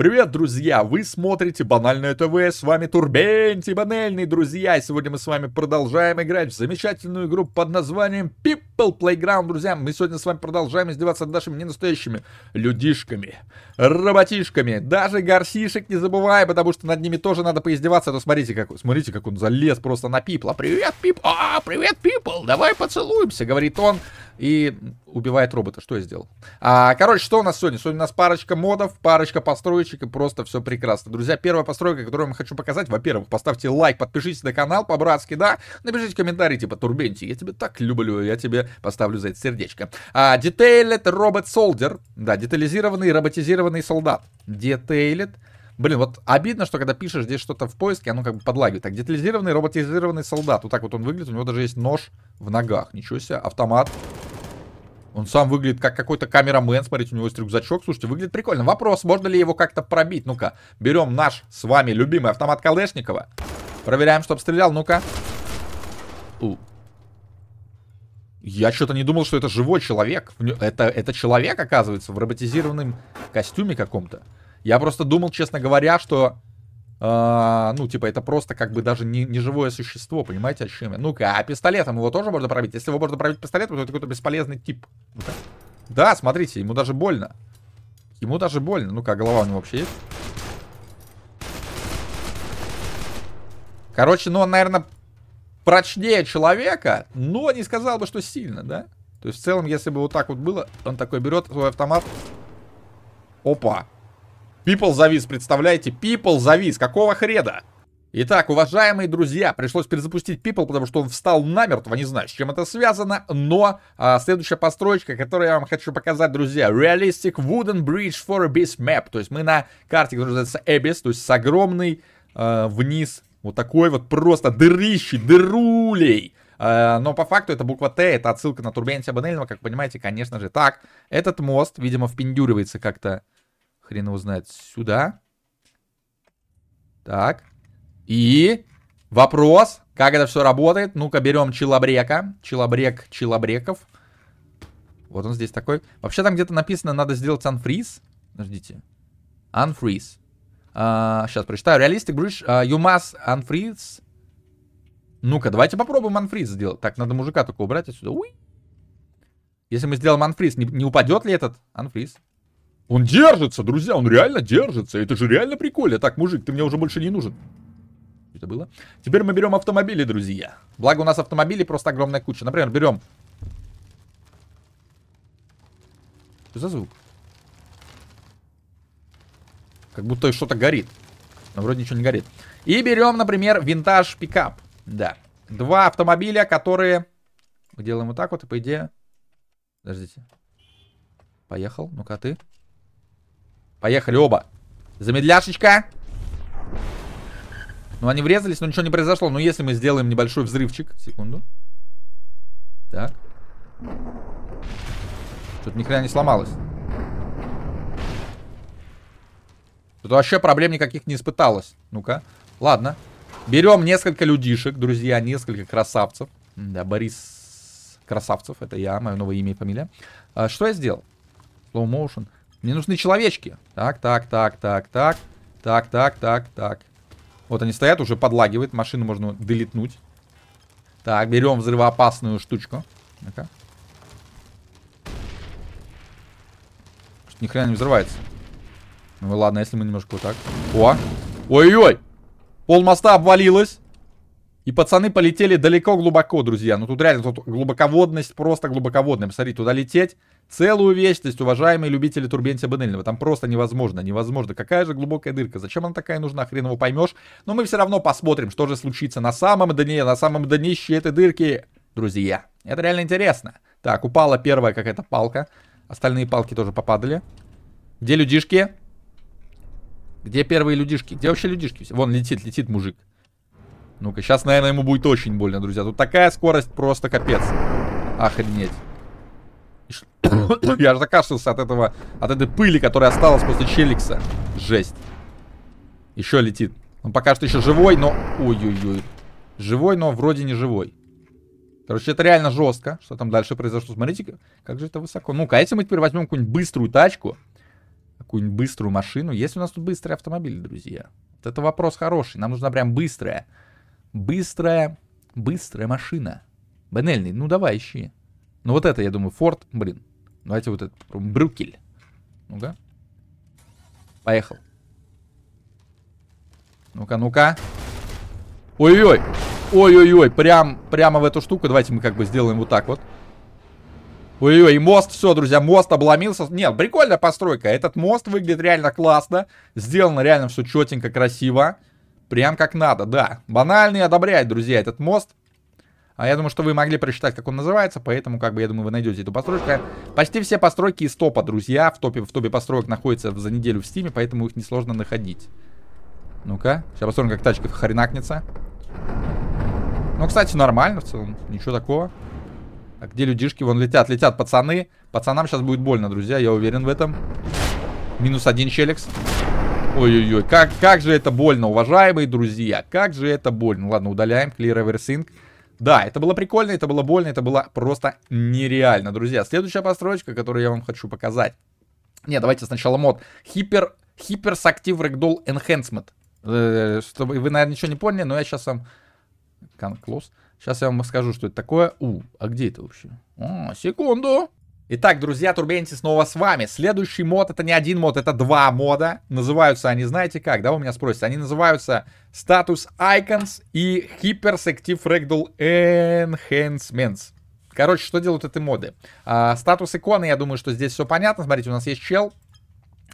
Привет, друзья! Вы смотрите Банальное ТВ, с вами Турбентий Банельный, друзья! И сегодня мы с вами продолжаем играть в замечательную игру под названием Пип Apple Playground, друзья. Мы сегодня с вами продолжаем издеваться над нашими ненастоящими людишками, роботишками. Даже горсишек не забывай, потому что над ними тоже надо поиздеваться. А смотрите, как, смотрите, как он залез просто на пипла. Привет, Пипл, А, привет, пипл! Давай поцелуемся, говорит он. И убивает робота. Что я сделал? А, короче, что у нас сегодня? Сегодня у нас парочка модов, парочка построечек и просто все прекрасно. Друзья, первая постройка, которую я вам хочу показать, во-первых, поставьте лайк, подпишитесь на канал по-братски, да? Напишите комментарий типа, Турбенти, я тебя так люблю, я тебе поставлю за это сердечко. А, Detailed Robot Soldier. Да, детализированный роботизированный солдат. Detailed. Блин, вот обидно, что когда пишешь здесь что-то в поиске, оно как бы подлагивает. Так, детализированный роботизированный солдат. Вот так вот он выглядит. У него даже есть нож в ногах. Ничего себе. Автомат. Он сам выглядит как какой-то камерамен. Смотрите, у него есть рюкзачок. Слушайте, выглядит прикольно. Вопрос, можно ли его как-то пробить? Ну-ка, берем наш с вами любимый автомат Калешникова. Проверяем, чтобы стрелял. Ну-ка. Я что-то не думал, что это живой человек. Это, это человек, оказывается, в роботизированном костюме каком-то. Я просто думал, честно говоря, что... Э, ну, типа, это просто как бы даже не, не живое существо, понимаете, о чем я? Ну-ка, а пистолетом его тоже можно пробить? Если его можно пробить пистолетом, то это какой-то бесполезный тип. Ну да, смотрите, ему даже больно. Ему даже больно. Ну-ка, а голова у него вообще есть? Короче, ну он, наверное, прочнее человека, но не сказал бы, что сильно, да? То есть в целом, если бы вот так вот было, он такой берет свой автомат. Опа. People завис, представляете? People завис. Какого хреда? Итак, уважаемые друзья, пришлось перезапустить People, потому что он встал намертво, не знаю, с чем это связано, но а, следующая построечка, которую я вам хочу показать, друзья, Realistic Wooden Bridge for Abyss Map, то есть мы на карте, которая называется Abyss, то есть с огромной э, вниз вот такой вот просто дырищи, дырулей. Э, но по факту это буква Т, это отсылка на Турбенсия Банельного, как понимаете, конечно же. Так, этот мост, видимо, впендюривается как-то, хрен его знает, сюда. Так, и вопрос, как это все работает. Ну-ка, берем Челобрека, Челобрек, Челобреков. Вот он здесь такой. Вообще там где-то написано, надо сделать анфриз. Подождите. unfreeze сейчас а, прочитаю. Realistic bridge. Uh, you must unfreeze. Ну-ка, давайте попробуем анфриз сделать. Так, надо мужика только убрать отсюда. Уй. Если мы сделаем анфриз, не, не упадет ли этот анфриз? Он держится, друзья, он реально держится. Это же реально прикольно. Так, мужик, ты мне уже больше не нужен. Что это было? Теперь мы берем автомобили, друзья. Благо у нас автомобили просто огромная куча. Например, берем... Что за звук? Как будто что-то горит. Но вроде ничего не горит. И берем, например, винтаж пикап. Да. Два автомобиля, которые... Делаем вот так вот, и по идее... Подождите. Поехал. Ну-ка, а ты. Поехали оба. Замедляшечка. Ну, они врезались, но ничего не произошло. Но ну, если мы сделаем небольшой взрывчик... Секунду. Так. Что-то ни хрена не сломалось. Тут вообще проблем никаких не испыталось. Ну-ка. Ладно. Берем несколько людишек, друзья, несколько красавцев. Да, Борис Красавцев, это я, мое новое имя и фамилия. А, что я сделал? Slow motion. Мне нужны человечки. Так, так, так, так, так. Так, так, так, так. Вот они стоят, уже подлагивает. Машину можно долетнуть. Так, берем взрывоопасную штучку. Ну-ка. Ни хрена не взрывается. Ну ладно, если мы немножко вот так. О! Ой-ой! Пол моста обвалилось. И пацаны полетели далеко-глубоко, друзья. Ну тут реально тут глубоководность просто глубоководная. Посмотри, туда лететь целую вечность, уважаемые любители Турбентия Бенельного. Там просто невозможно, невозможно. Какая же глубокая дырка. Зачем она такая нужна, хрен его поймешь. Но мы все равно посмотрим, что же случится на самом дне, на самом днище этой дырки, друзья. Это реально интересно. Так, упала первая какая-то палка. Остальные палки тоже попадали. Где людишки? Где первые людишки? Где вообще людишки? Вон летит, летит мужик. Ну-ка, сейчас, наверное, ему будет очень больно, друзья. Тут такая скорость просто капец. Охренеть. Я же закашлялся от этого, от этой пыли, которая осталась после челикса. Жесть. Еще летит. Он пока что еще живой, но... Ой-ой-ой. Живой, но вроде не живой. Короче, это реально жестко. Что там дальше произошло? Смотрите, как же это высоко. Ну-ка, а если мы теперь возьмем какую-нибудь быструю тачку какую-нибудь быструю машину. Есть у нас тут быстрые автомобили, друзья? Вот это вопрос хороший. Нам нужна прям быстрая. Быстрая, быстрая машина. Бенельный, ну давай, ищи. Ну вот это, я думаю, Форд, блин. Давайте вот этот, Брюкель. Ну-ка. Поехал. Ну-ка, ну-ка. Ой-ой-ой. Ой-ой-ой. Прям, прямо в эту штуку. Давайте мы как бы сделаем вот так вот. Ой-ой, мост, все, друзья, мост обломился. Нет, прикольная постройка. Этот мост выглядит реально классно. Сделано реально все четенько, красиво. Прям как надо, да. Банальный одобряет, друзья, этот мост. А я думаю, что вы могли прочитать, как он называется, поэтому, как бы, я думаю, вы найдете эту постройку. Почти все постройки из топа, друзья. В топе, в топе построек находятся за неделю в стиме, поэтому их несложно находить. Ну-ка, сейчас посмотрим, как тачка хренакнется. Ну, кстати, нормально в целом, ничего такого. А где людишки? Вон летят, летят пацаны. Пацанам сейчас будет больно, друзья, я уверен в этом. Минус один челикс. Ой-ой-ой, как, как же это больно, уважаемые друзья. Как же это больно. Ладно, удаляем. Clear everything. Да, это было прикольно, это было больно, это было просто нереально, друзья. Следующая построечка, которую я вам хочу показать. Не, давайте сначала мод. Hyper, Hypers Active Ragdoll Enhancement. Э, чтобы вы, наверное, ничего не поняли, но я сейчас вам... Can close. Сейчас я вам скажу, что это такое. У, а где это вообще? А, секунду. Итак, друзья, Турбенти снова с вами. Следующий мод, это не один мод, это два мода. Называются они, знаете как, да, вы меня спросите. Они называются Status Icons и Hypersective Fractal Enhancements. Короче, что делают эти моды? А, статус иконы, я думаю, что здесь все понятно. Смотрите, у нас есть чел.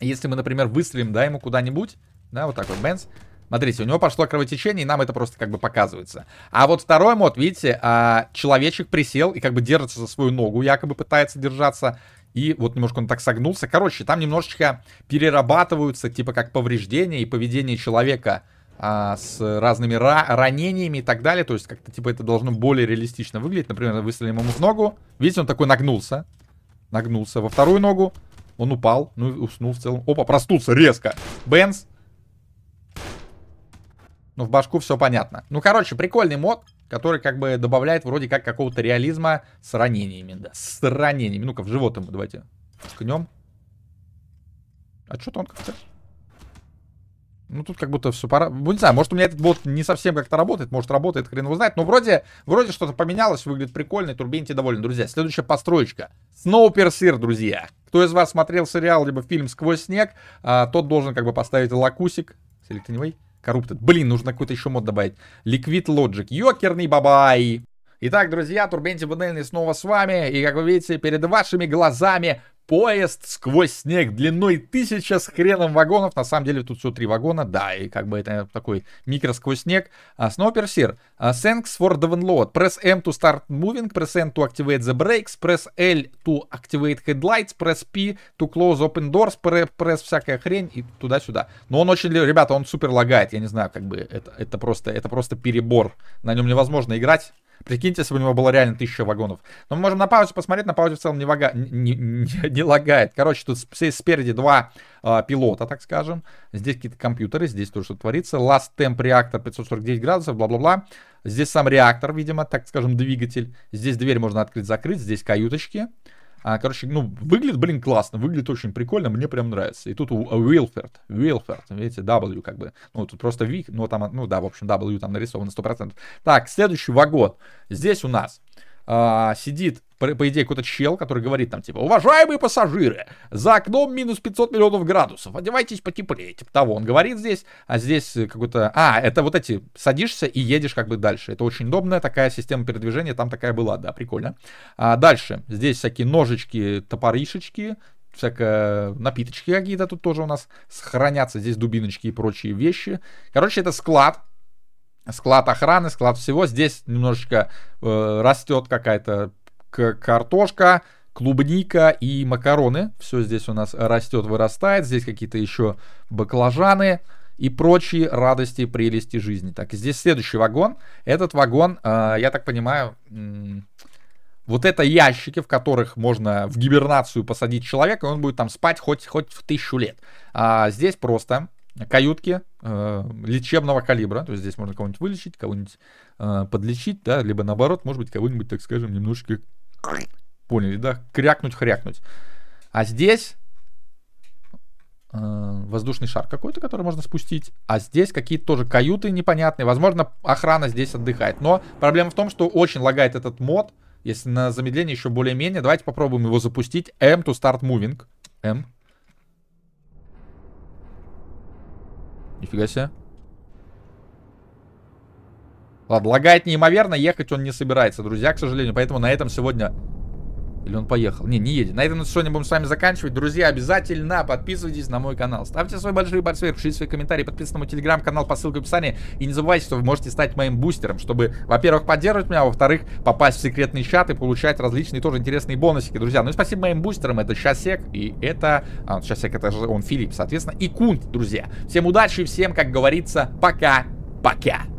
Если мы, например, выстрелим, да, ему куда-нибудь, да, вот так вот, Бенс, Смотрите, у него пошло кровотечение, и нам это просто как бы показывается. А вот второй мод, видите, а, человечек присел и как бы держится за свою ногу, якобы пытается держаться. И вот немножко он так согнулся. Короче, там немножечко перерабатываются, типа как повреждения и поведение человека а, с разными ра ранениями и так далее. То есть как-то типа это должно более реалистично выглядеть. Например, выстрелим ему в ногу. Видите, он такой нагнулся. Нагнулся во вторую ногу. Он упал, ну и уснул в целом. Опа, простулся резко. Бенс, ну, в башку все понятно. Ну, короче, прикольный мод, который как бы добавляет вроде как какого-то реализма с ранениями, да. С ранениями. Ну-ка, в живот ему давайте ткнем. А что он как-то? Ну, тут как будто все пора... Ну, не знаю, может, у меня этот бот не совсем как-то работает, может, работает, хрен его знает. Но вроде, вроде что-то поменялось, выглядит прикольно, Турбенти доволен, друзья. Следующая построечка. Сноуперсир, друзья. Кто из вас смотрел сериал, либо фильм «Сквозь снег», а, тот должен как бы поставить лакусик. Селектиневый. Corrupted. Блин, нужно какой-то еще мод добавить. Liquid Logic. Йокерный бабай. Итак, друзья, Турбенти Бунельный снова с вами. И, как вы видите, перед вашими глазами поезд сквозь снег длиной тысяча с хреном вагонов. На самом деле тут всего три вагона, да, и как бы это такой микро сквозь снег. Uh, Snowpiercer. Uh, thanks for the download. Press M to start moving. Press N to activate the brakes. Press L to activate headlights. Press P to close open doors. Press всякая хрень и туда-сюда. Но он очень, ребята, он супер лагает. Я не знаю, как бы это, это просто, это просто перебор. На нем невозможно играть. Прикиньте, если бы у него было реально тысяча вагонов. Но мы можем на паузе посмотреть, на паузе в целом не, вага... не, не, не лагает. Короче, тут спереди два э, пилота, так скажем. Здесь какие-то компьютеры, здесь тоже что-то творится. Last temp реактор 549 градусов, бла-бла-бла. Здесь сам реактор, видимо, так скажем, двигатель. Здесь дверь можно открыть-закрыть, здесь каюточки. А, короче, ну, выглядит, блин, классно, выглядит очень прикольно, мне прям нравится. И тут у а, Уилфорд, видите, W как бы, ну, тут просто V, но там, ну, да, в общем, W там нарисовано 100%. Так, следующий вагон. Здесь у нас а, сидит, по, по идее, какой-то чел, который говорит там, типа, уважаемые пассажиры, за окном минус 500 миллионов градусов, одевайтесь потеплее, типа того. Он говорит здесь, а здесь какой-то... А, это вот эти, садишься и едешь как бы дальше. Это очень удобная такая система передвижения, там такая была, да, прикольно. А дальше, здесь всякие ножички, топоришечки, всякие напиточки какие-то тут тоже у нас хранятся, здесь дубиночки и прочие вещи. Короче, это склад, склад охраны, склад всего. Здесь немножечко э, растет какая-то картошка, клубника и макароны. Все здесь у нас растет, вырастает. Здесь какие-то еще баклажаны и прочие радости и прелести жизни. Так, здесь следующий вагон. Этот вагон, э, я так понимаю, э, вот это ящики, в которых можно в гибернацию посадить человека, и он будет там спать хоть, хоть в тысячу лет. А здесь просто каютки э, лечебного калибра, то есть здесь можно кого-нибудь вылечить, кого-нибудь э, подлечить, да, либо наоборот, может быть, кого-нибудь, так скажем, немножечко поняли, да, крякнуть-хрякнуть. А здесь э, воздушный шар какой-то, который можно спустить, а здесь какие-то тоже каюты непонятные, возможно, охрана здесь отдыхает, но проблема в том, что очень лагает этот мод, если на замедление еще более-менее, давайте попробуем его запустить, M to start moving, M, Нифига себе. Ладно, лагает неимоверно, ехать он не собирается, друзья, к сожалению. Поэтому на этом сегодня или он поехал? Не, не едет. На этом мы сегодня будем с вами заканчивать. Друзья, обязательно подписывайтесь на мой канал. Ставьте свой большой палец вверх, пишите свои комментарии, подписывайтесь на мой телеграм-канал по ссылке в описании. И не забывайте, что вы можете стать моим бустером, чтобы, во-первых, поддерживать меня, а во-вторых, попасть в секретный чат и получать различные тоже интересные бонусики, друзья. Ну и спасибо моим бустерам. Это Часек и это... А, Часек это же он Филипп, соответственно. И Кунт, друзья. Всем удачи, всем, как говорится, пока-пока.